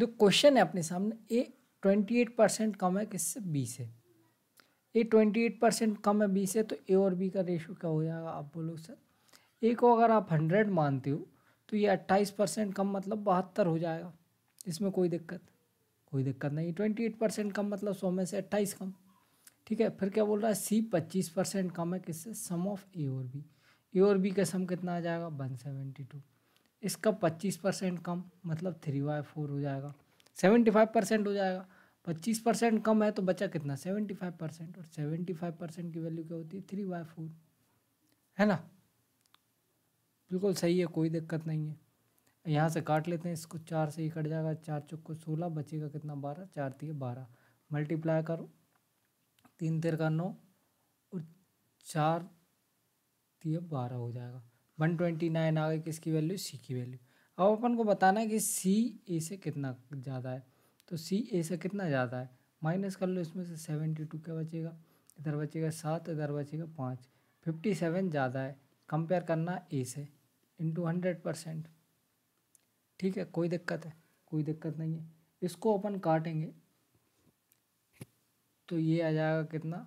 जो क्वेश्चन है अपने सामने ए ट्वेंटी एट परसेंट कम है किससे बी से ए ट्वेंटी एट परसेंट कम है बी से तो ए और बी का रेशो क्या हो जाएगा आप बोलो सर ए को अगर आप हंड्रेड मानते हो तो ये अट्ठाईस परसेंट कम मतलब बहत्तर हो जाएगा इसमें कोई दिक्कत कोई दिक्कत नहीं ट्वेंटी एट परसेंट कम मतलब सौ में से अट्ठाईस कम ठीक है फिर क्या बोल रहा है सी पच्चीस परसेंट कम है किससे सम ऑफ ए और बी ए और बी का सम कितना आ जाएगा वन सेवेंटी टू इसका पच्चीस परसेंट कम मतलब थ्री बाय फोर हो जाएगा सेवेंटी फाइव परसेंट हो जाएगा पच्चीस परसेंट कम है तो बचा कितना सेवेंटी फाइव परसेंट और सेवेंटी फाइव परसेंट की वैल्यू क्या होती है थ्री बाय फोर है ना बिल्कुल सही है कोई दिक्कत नहीं है यहाँ से काट लेते हैं इसको चार से ही कट जाएगा चार चौक को सोलह बचेगा कितना बारह चार तीन बारह मल्टीप्लाई करो तीन तेरह का नौ और चार तीन बारह हो जाएगा वन ट्वेंटी नाइन आ गई किसकी वैल्यू सी की वैल्यू अब अपन को बताना है कि सी ए से कितना ज़्यादा है तो सी ए से कितना ज़्यादा है माइनस कर लो इसमें से सेवेंटी टू क्या बचेगा इधर बचेगा सात इधर बचेगा पाँच फिफ्टी सेवन ज़्यादा है कंपेयर करना ए से इंटू हंड्रेड परसेंट ठीक है कोई दिक्कत है कोई दिक्कत नहीं है इसको अपन काटेंगे तो ये आ जाएगा कितना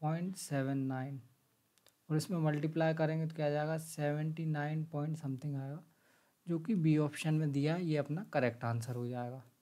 पॉइंट सेवन नाइन और इसमें मल्टीप्लाई करेंगे तो क्या जाएगा सेवेंटी नाइन पॉइंट समथिंग आएगा जो कि बी ऑप्शन में दिया ये अपना करेक्ट आंसर हो जाएगा